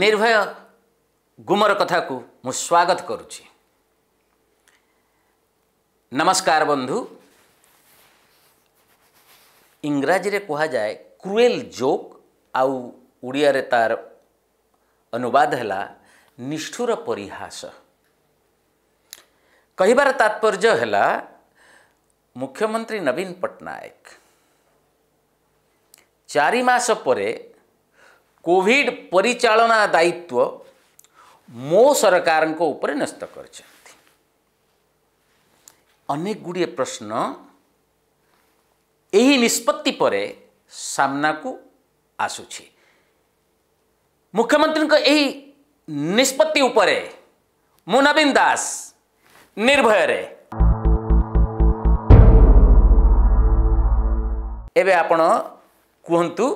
ନିର୍ଭୟ ଗୁମର କଥାକୁ ମୁଁ ସ୍ୱାଗତ କରୁଛି ନମସ୍କାର ବନ୍ଧୁ ଇଂରାଜୀରେ କୁହାଯାଏ କ୍ରୁଏଲ୍ ଜୋକ୍ ଆଉ ଓଡ଼ିଆରେ ତାର ଅନୁବାଦ ହେଲା ନିଷ୍ଠୁର ପରିହାସ କହିବାର ତାତ୍ପର୍ଯ୍ୟ ହେଲା ମୁଖ୍ୟମନ୍ତ୍ରୀ ନବୀନ ପଟ୍ଟନାୟକ ଚାରି ମାସ ପରେ କୋଭିଡ଼ ପରିଚାଳନା ଦାୟିତ୍ୱ ମୋ ସରକାରଙ୍କ ଉପରେ ନ୍ୟସ୍ତ କରିଛନ୍ତି ଅନେକ ଗୁଡ଼ିଏ ପ୍ରଶ୍ନ ଏହି ନିଷ୍ପତ୍ତି ପରେ ସାମ୍ନାକୁ ଆସୁଛି ମୁଖ୍ୟମନ୍ତ୍ରୀଙ୍କ ଏହି ନିଷ୍ପତ୍ତି ଉପରେ ମୁଁ ନବୀନ ଦାସ ନିର୍ଭୟରେ ଏବେ ଆପଣ କୁହନ୍ତୁ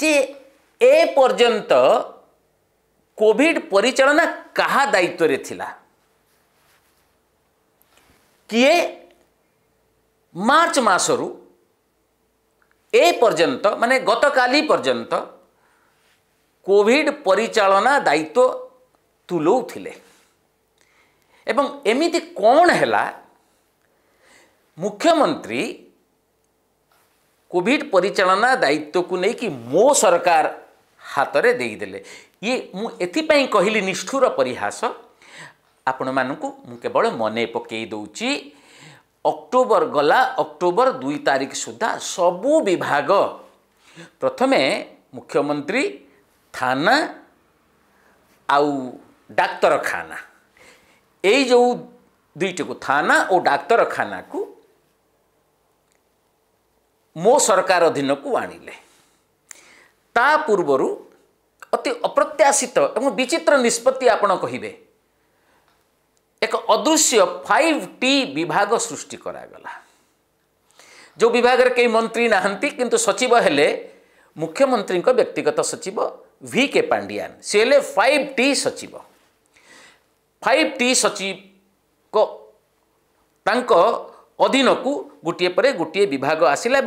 ଯେ এ পর্যন্ত কোভিড পরিচালনা কাহা দায়িত্বরে লা কিয়ে মার্চ মাসরু এ পর্যন্ত মানে গতকালি পর্যন্ত কোভিড পরিচালনা দায়িত্ব তুলৌলে এবং এমিতি কোণ হেলা মুখ্যমন্ত্রী কোভিড পরিচালনা দায়িত্বকু নেই কি মো সরকার ହାତରେ ଦେଇଦେଲେ ଇଏ ମୁଁ ଏଥିପାଇଁ କହିଲି ନିଷ୍ଠୁର ପରିହାସ ଆପଣମାନଙ୍କୁ ମୁଁ କେବଳ ମନେ ପକାଇ ଦେଉଛି ଅକ୍ଟୋବର ଗଲା ଅକ୍ଟୋବର ଦୁଇ ତାରିଖ ସୁଦ୍ଧା ସବୁ ବିଭାଗ ପ୍ରଥମେ ମୁଖ୍ୟମନ୍ତ୍ରୀ ଥାନା ଆଉ ଡାକ୍ତରଖାନା ଏଇ ଯେଉଁ ଦୁଇଟିକୁ ଥାନା ଓ ଡାକ୍ତରଖାନାକୁ ମୋ ସରକାର ଅଧୀନକୁ ଆଣିଲେ ତା ପୂର୍ବରୁ अति अप्रत्याशित एवं विचित्र निष्पत्ति आपण आपे एक अदृश्य फाइभ टी विभाग सृष्टि गरागला जो विभागले केही मन्त्री नाँति किंतु सचिव हेले मुख्यमंत्री को व्यक्तिगत सचिव वी के पायान सिले फाइभ टी सचिव टी सचिव को टि अधीन को अधीनको गोट गोटी विभाग आसला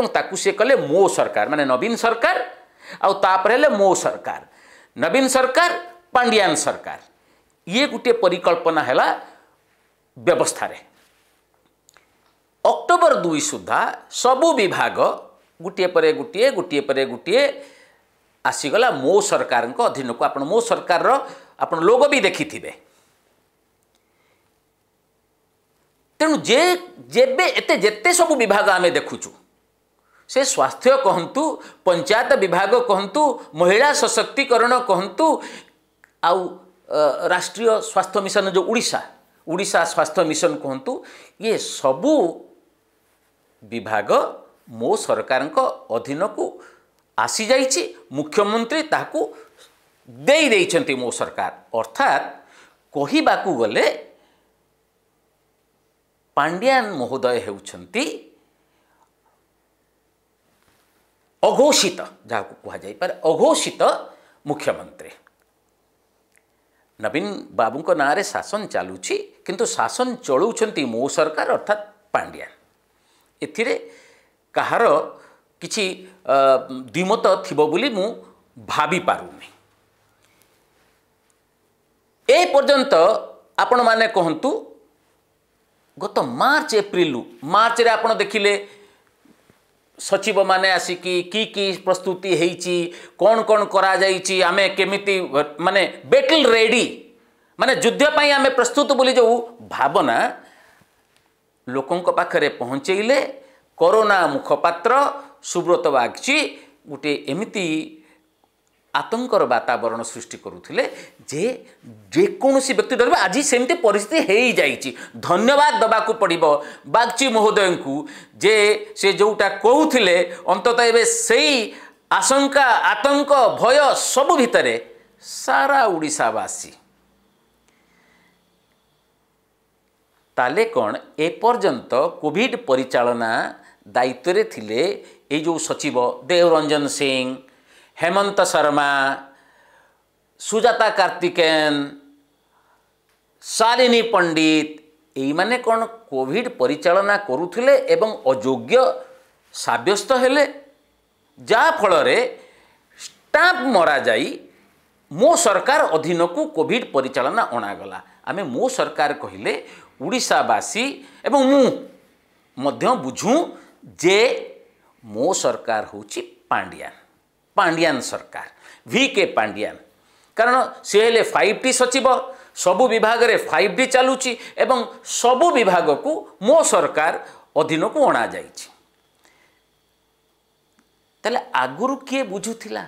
मो सरकार माने नवीन सरकार आउँदै मो सरकार नवीन सरकार पांडियान सरकार ये गोटे परिकल्पना है व्यवस्था अक्टोबर दुई सुधा सबु विभाग गोटे पर गोटे गोटे पर गोटे आसीगला मो सरकार अधीन को आप मो सरकार लोग भी देखि तेणु जे जेबे एते जेते सब विभाग आम देखुचू से स्वास्थ्य कहन् पंचायत विभाग कहतु महिला सशक्तिकरण कहतु आ राष्ट्रीय स्वास्थ्य मिशन जो उडा ओडा स्वास्थ्य मिशन कहतु ये सब विभाग मो सरकार अधीन सरकारको अधीनको आसि मुख्यमन्त्री ताकु मो सरकार अर्थात अर्थात् गले पायान महोदय हुन्छ অঘোষিত ଯାହାକୁ କୁହାଯାଇପାରେ ଅଘୋଷିତ ମୁଖ୍ୟମନ୍ତ୍ରୀ ନବୀନ ବାବୁଙ୍କ ନାଁରେ ଶାସନ ଚାଲୁଛି କିନ୍ତୁ ଶାସନ ଚଳାଉଛନ୍ତି ମୋ ସରକାର ଅର୍ଥାତ୍ ପାଣ୍ଡିଆନ ଏଥିରେ କାହାର କିଛି ଦ୍ୱିମତ ଥିବ ବୋଲି ମୁଁ ଭାବିପାରୁନି ଏ ପର୍ଯ୍ୟନ୍ତ ଆପଣମାନେ କୁହନ୍ତୁ ଗତ ମାର୍ଚ୍ଚ ଏପ୍ରିଲରୁ ମାର୍ଚ୍ଚରେ ଆପଣ ଦେଖିଲେ ସଚିବମାନେ ଆସିକି କି କି ପ୍ରସ୍ତୁତି ହେଇଛି କ'ଣ କ'ଣ କରାଯାଇଛି ଆମେ କେମିତି ମାନେ ବେଟଲ୍ ରେଡ଼ି ମାନେ ଯୁଦ୍ଧ ପାଇଁ ଆମେ ପ୍ରସ୍ତୁତ ବୋଲି ଯେଉଁ ଭାବନା ଲୋକଙ୍କ ପାଖରେ ପହଞ୍ଚେଇଲେ କରୋନା ମୁଖପାତ୍ର ସୁବ୍ରତ ବାଗ୍ଚି ଗୋଟିଏ ଏମିତି ଆତଙ୍କର ବାତାବରଣ ସୃଷ୍ଟି କରୁଥିଲେ ଯେ ଯେକୌଣସି ବ୍ୟକ୍ତି ଦେବେ ଆଜି ସେମିତି ପରିସ୍ଥିତି ହେଇଯାଇଛି ଧନ୍ୟବାଦ ଦେବାକୁ ପଡ଼ିବ ବାଗ୍ଚି ମହୋଦୟଙ୍କୁ ଯେ ସେ ଯେଉଁଟା କହୁଥିଲେ ଅନ୍ତତଃ ଏବେ ସେଇ ଆଶଙ୍କା ଆତଙ୍କ ଭୟ ସବୁ ଭିତରେ ସାରା ଓଡ଼ିଶାବାସୀ ତାହେଲେ କ'ଣ ଏପର୍ଯ୍ୟନ୍ତ କୋଭିଡ଼ ପରିଚାଳନା ଦାୟିତ୍ୱରେ ଥିଲେ ଏଇ ଯେଉଁ ସଚିବ ଦେବରଞ୍ଜନ ସିଂ हेमंत शर्मा सुजाता कार्तिकेयन ଶାଳିନୀ ପଣ୍ଡିତ ଏଇମାନେ କ'ଣ କୋଭିଡ଼ ପରିଚାଳନା କରୁଥିଲେ ଏବଂ ଅଯୋଗ୍ୟ ସାବ୍ୟସ୍ତ ହେଲେ ଯାହାଫଳରେ ଷ୍ଟାମ୍ପ ମରାଯାଇ ମୋ ସରକାର ଅଧୀନକୁ କୋଭିଡ଼ ପରିଚାଳନା ଅଣାଗଲା ଆମେ ମୋ ସରକାର କହିଲେ ଓଡ଼ିଶାବାସୀ ଏବଂ ମୁଁ ମଧ୍ୟ ବୁଝୁ ଯେ ମୋ ସରକାର ହେଉଛି ପାଣ୍ଡିଆନ ପାଣ୍ଡିଆନ ସରକାର ଭି କେ ପାଣ୍ଡିଆନ କାରଣ ସେ ହେଲେ ଫାଇଭ୍ ଟି ସଚିବ ସବୁ ବିଭାଗରେ ଫାଇଭ୍ ଟି ଚାଲୁଛି ଏବଂ ସବୁ ବିଭାଗକୁ ମୋ ସରକାର ଅଧୀନକୁ ଅଣାଯାଇଛି ତାହେଲେ ଆଗରୁ କିଏ ବୁଝୁଥିଲା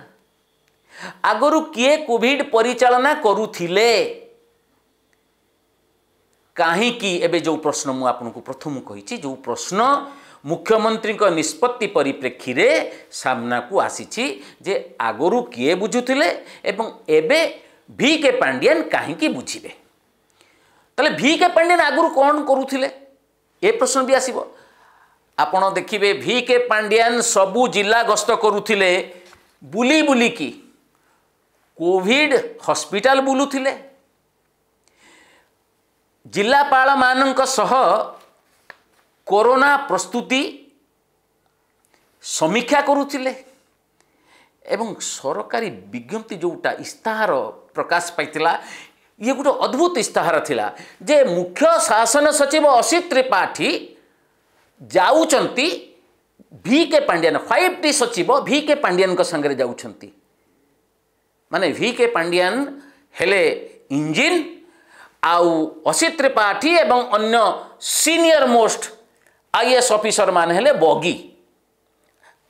ଆଗରୁ କିଏ କୋଭିଡ଼ ପରିଚାଳନା କରୁଥିଲେ କାହିଁକି ଏବେ ଯେଉଁ ପ୍ରଶ୍ନ ମୁଁ ଆପଣଙ୍କୁ ପ୍ରଥମ କହିଛି ଯେଉଁ ପ୍ରଶ୍ନ ମୁଖ୍ୟମନ୍ତ୍ରୀଙ୍କ ନିଷ୍ପତ୍ତି ପରିପ୍ରେକ୍ଷୀରେ ସାମ୍ନାକୁ ଆସିଛି ଯେ ଆଗରୁ କିଏ ବୁଝୁଥିଲେ ଏବଂ ଏବେ ଭି କେ ପାଣ୍ଡିଆନ କାହିଁକି ବୁଝିବେ ତାହେଲେ ଭି କେ ପାଣ୍ଡିଆନ ଆଗରୁ କ'ଣ କରୁଥିଲେ ଏ ପ୍ରଶ୍ନ ବି ଆସିବ ଆପଣ ଦେଖିବେ ଭି କେ ପାଣ୍ଡିଆନ ସବୁ ଜିଲ୍ଲା ଗସ୍ତ କରୁଥିଲେ ବୁଲି ବୁଲିକି କୋଭିଡ଼ ହସ୍ପିଟାଲ ବୁଲୁଥିଲେ ଜିଲ୍ଲାପାଳମାନଙ୍କ ସହ କରୋନା ପ୍ରସ୍ତୁତି ସମୀକ୍ଷା କରୁଥିଲେ ଏବଂ ସରକାରୀ ବିଜ୍ଞପ୍ତି ଯେଉଁଟା ଇସ୍ତାହାର ପ୍ରକାଶ ପାଇଥିଲା ଇଏ ଗୋଟେ ଅଦ୍ଭୁତ ଇସ୍ତାହାର ଥିଲା ଯେ ମୁଖ୍ୟ ଶାସନ ସଚିବ ଅସିତ ତ୍ରିପାଠୀ ଯାଉଛନ୍ତି ଭି କେ ପାଣ୍ଡିଆନ ଫାଇଭ୍ ଟି ସଚିବ ଭି କେ ପାଣ୍ଡିଆନଙ୍କ ସାଙ୍ଗରେ ଯାଉଛନ୍ତି ମାନେ ଭି କେ ପାଣ୍ଡିଆନ ହେଲେ ଇଞ୍ଜିନ୍ ଆଉ ଅସିତ ତ୍ରିପାଠୀ ଏବଂ ଅନ୍ୟ ସିନିୟର ମୋଷ୍ଟ आईएएस ऑफिसर मान हेले बगी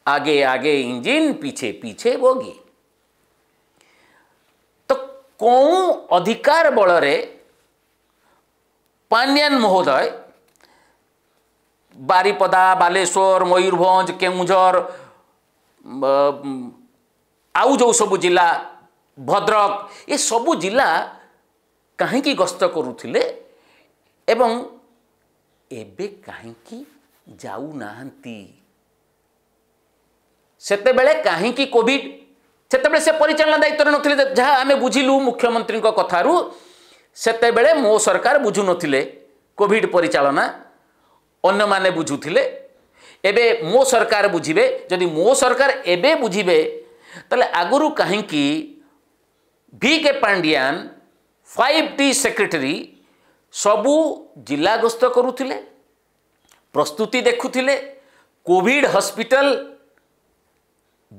आगे आगे इंजिन पीछे पीछे बगी तो कौं अधिकार बलरे पांड्यान महोदय बारिपदा बालेश्वर मयूरभंज केन्दुझर ଆଉ ଯେଉଁ ସବୁ ଜିଲ୍ଲା ଭଦ୍ରକ ଏସବୁ ଜିଲ୍ଲା କାହିଁକି ଗସ୍ତ କରୁଥିଲେ ଏବଂ ଏବେ କାହିଁକି ଯାଉନାହାନ୍ତି ସେତେବେଳେ କାହିଁକି କୋଭିଡ଼ ସେତେବେଳେ ସେ ପରିଚାଳନା ଦାୟିତ୍ୱରେ ନଥିଲେ ଯାହା ଆମେ ବୁଝିଲୁ ମୁଖ୍ୟମନ୍ତ୍ରୀଙ୍କ କଥାରୁ ସେତେବେଳେ ମୋ ସରକାର ବୁଝୁନଥିଲେ କୋଭିଡ଼ ପରିଚାଳନା ଅନ୍ୟମାନେ ବୁଝୁଥିଲେ ଏବେ ମୋ ସରକାର ବୁଝିବେ ଯଦି ମୋ ସରକାର ଏବେ ବୁଝିବେ ତାହେଲେ ଆଗରୁ କାହିଁକି V K Pandian five T secretary ସବୁ ଜିଲ୍ଲା ଗସ୍ତ କରୁଥିଲେ প্রস্তুতি দেখুলে কোভিড হসপিটাল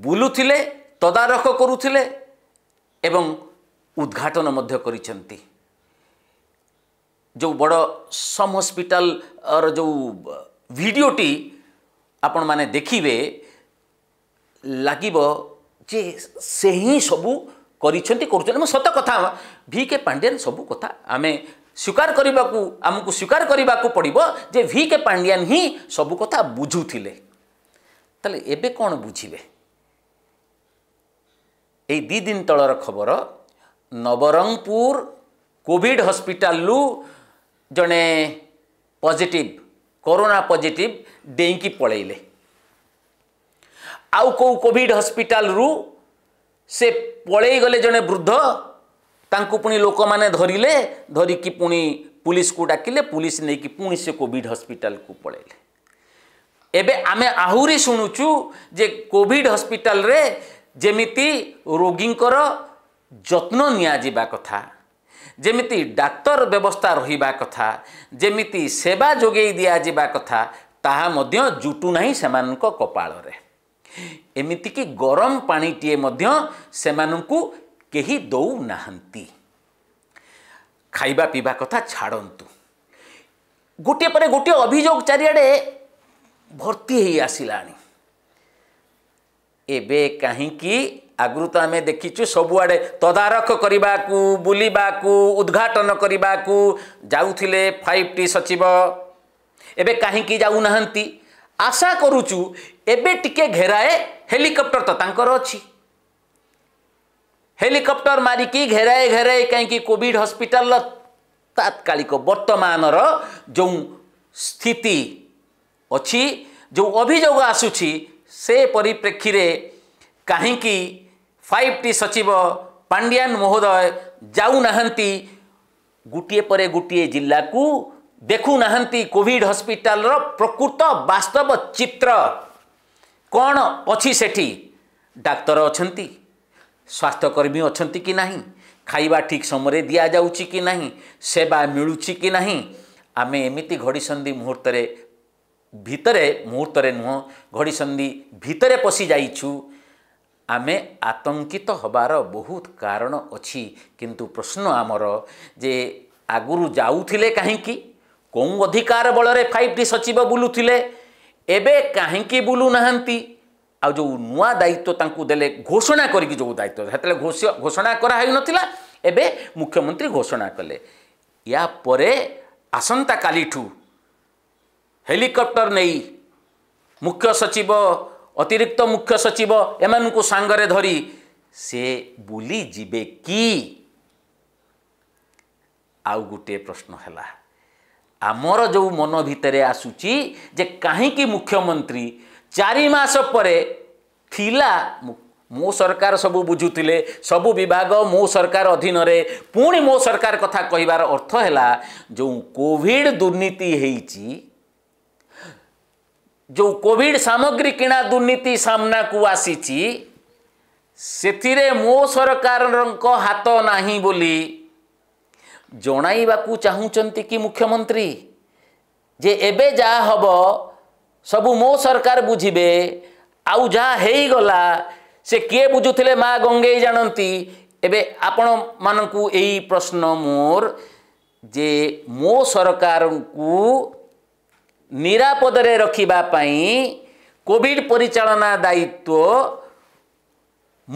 বুলুলে তদারখ করুলে এবং উদ্ঘাটন মধ্য করেছেন যে বড় সম হসপিটালর যে ভিডিওটি আপন মানে দেখিবে লাগিব যে সে হি সবু করছেন করছেন সত কথা ভি কে পাণ্ডিয়ান সবু কথা আমি स्वीकार आमुक स्वीकार गर्दा पर्व ज भिके पाण्ड्यान् हिँ सबै कथा बुझुले त बुझ्य ए दुई दिन तलर खबर नवरंगपुर नवरङपुर कोभिड हस्पिटालु जो पजिट करना पजेटिभ ढेँक पल आउँ कोभिड हस्पिटालु से पलले जे वृद्ध ତାଙ୍କୁ ପୁଣି ଲୋକମାନେ ଧରିଲେ ଧରିକି ପୁଣି ପୁଲିସକୁ ଡାକିଲେ ପୁଲିସ ନେଇକି ପୁଣି ସେ କୋଭିଡ଼ ହସ୍ପିଟାଲକୁ ପଳାଇଲେ ଏବେ ଆମେ ଆହୁରି ଶୁଣୁଛୁ ଯେ କୋଭିଡ଼ ହସ୍ପିଟାଲରେ ଯେମିତି ରୋଗୀଙ୍କର ଯତ୍ନ ନିଆଯିବା କଥା ଯେମିତି ଡାକ୍ତର ବ୍ୟବସ୍ଥା ରହିବା କଥା ଯେମିତି ସେବା ଯୋଗାଇ ଦିଆଯିବା କଥା ତାହା ମଧ୍ୟ ଜୁଟୁନାହିଁ ସେମାନଙ୍କ କପାଳରେ ଏମିତିକି ଗରମ ପାଣିଟିଏ ମଧ୍ୟ ସେମାନଙ୍କୁ କେହି ଦେଉନାହାନ୍ତି ଖାଇବା ପିଇବା କଥା ଛାଡ଼ନ୍ତୁ ଗୋଟିଏ ପରେ ଗୋଟିଏ ଅଭିଯୋଗ ଚାରିଆଡ଼େ ଭର୍ତ୍ତି ହେଇ ଆସିଲାଣି ଏବେ କାହିଁକି ଆଗରୁ ତ ଆମେ ଦେଖିଛୁ ସବୁଆଡ଼େ ତଦାରଖ କରିବାକୁ ବୁଲିବାକୁ ଉଦ୍ଘାଟନ କରିବାକୁ ଯାଉଥିଲେ ଫାଇଭ୍ ଟି ସଚିବ ଏବେ କାହିଁକି ଯାଉନାହାନ୍ତି ଆଶା କରୁଛୁ ଏବେ ଟିକେ ଘେରାଏ ହେଲିକପ୍ଟର ତ ତାଙ୍କର ଅଛି ହେଲିକପ୍ଟର ମାରିକି ଘେରାଏ ଘେରାଏ କାହିଁକି କୋଭିଡ଼ ହସ୍ପିଟାଲର ତାତ୍କାଳିକ ବର୍ତ୍ତମାନର ଯେଉଁ ସ୍ଥିତି ଅଛି ଯେଉଁ ଅଭିଯୋଗ ଆସୁଛି ସେ ପରିପ୍ରେକ୍ଷୀରେ କାହିଁକି ଫାଇଭ୍ ଟି ସଚିବ ପାଣ୍ଡିଆନ ମହୋଦୟ ଯାଉନାହାନ୍ତି ଗୋଟିଏ ପରେ ଗୋଟିଏ ଜିଲ୍ଲାକୁ ଦେଖୁନାହାନ୍ତି କୋଭିଡ଼ ହସ୍ପିଟାଲର ପ୍ରକୃତ ବାସ୍ତବ ଚିତ୍ର କ'ଣ ଅଛି ସେଠି ଡାକ୍ତର ଅଛନ୍ତି ସ୍ୱାସ୍ଥ୍ୟକର୍ମୀ ଅଛନ୍ତି କି ନାହିଁ ଖାଇବା ଠିକ୍ ସମୟରେ ଦିଆଯାଉଛି କି ନାହିଁ ସେବା ମିଳୁଛି କି ନାହିଁ ଆମେ ଏମିତି ଘଡ଼ିସନ୍ଧି ମୁହୂର୍ତ୍ତରେ ଭିତରେ ମୁହୂର୍ତ୍ତରେ ନୁହଁ ଘଡ଼ିସନ୍ଧି ଭିତରେ ପଶିଯାଇଛୁ ଆମେ ଆତଙ୍କିତ ହେବାର ବହୁତ କାରଣ ଅଛି କିନ୍ତୁ ପ୍ରଶ୍ନ ଆମର ଯେ ଆଗରୁ ଯାଉଥିଲେ କାହିଁକି କେଉଁ ଅଧିକାର ବଳରେ ଫାଇଭ୍ ଟି ସଚିବ ବୁଲୁଥିଲେ ଏବେ କାହିଁକି ବୁଲୁନାହାନ୍ତି ଆଉ ଯେଉଁ ନୂଆ ଦାୟିତ୍ୱ ତାଙ୍କୁ ଦେଲେ ଘୋଷଣା କରିକି ଯେଉଁ ଦାୟିତ୍ୱ ସେତେବେଳେ ଘୋଷଣା କରାହେଇନଥିଲା ଏବେ ମୁଖ୍ୟମନ୍ତ୍ରୀ ଘୋଷଣା କଲେ ୟାପରେ ଆସନ୍ତାକାଲିଠୁ ହେଲିକପ୍ଟର ନେଇ ମୁଖ୍ୟ ସଚିବ ଅତିରିକ୍ତ ମୁଖ୍ୟ ସଚିବ ଏମାନଙ୍କୁ ସାଙ୍ଗରେ ଧରି ସେ ବୁଲିଯିବେ କି ଆଉ ଗୋଟିଏ ପ୍ରଶ୍ନ ହେଲା ଆମର ଯେଉଁ ମନ ଭିତରେ ଆସୁଛି ଯେ କାହିଁକି ମୁଖ୍ୟମନ୍ତ୍ରୀ ଚାରି ମାସ ପରେ ଥିଲା ମୋ ସରକାର ସବୁ ବୁଝୁଥିଲେ ସବୁ ବିଭାଗ ମୋ ସରକାର ଅଧୀନରେ ପୁଣି ମୋ ସରକାର କଥା କହିବାର ଅର୍ଥ ହେଲା ଯେଉଁ କୋଭିଡ଼ ଦୁର୍ନୀତି ହେଇଛି ଯେଉଁ କୋଭିଡ଼ ସାମଗ୍ରୀ କିଣା ଦୁର୍ନୀତି ସାମ୍ନାକୁ ଆସିଛି ସେଥିରେ ମୋ ସରକାରଙ୍କ ହାତ ନାହିଁ ବୋଲି ଜଣାଇବାକୁ ଚାହୁଁଛନ୍ତି କି ମୁଖ୍ୟମନ୍ତ୍ରୀ ଯେ ଏବେ ଯାହା ହେବ ସବୁ ମୋ ସରକାର ବୁଝିବେ ଆଉ ଯାହା ହେଇଗଲା ସେ କିଏ ବୁଝୁଥିଲେ ମା ଗଙ୍ଗେଇ ଜାଣନ୍ତି ଏବେ ଆପଣମାନଙ୍କୁ ଏଇ ପ୍ରଶ୍ନ ମୋର ଯେ ମୋ ସରକାରଙ୍କୁ ନିରାପଦରେ ରଖିବା ପାଇଁ କୋଭିଡ଼ ପରିଚାଳନା ଦାୟିତ୍ୱ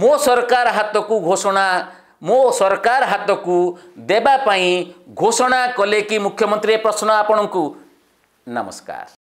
ମୋ ସରକାର ହାତକୁ ଘୋଷଣା ମୋ ସରକାର ହାତକୁ ଦେବା ପାଇଁ ଘୋଷଣା କଲେ କି ମୁଖ୍ୟମନ୍ତ୍ରୀ ଏ ପ୍ରଶ୍ନ ଆପଣଙ୍କୁ ନମସ୍କାର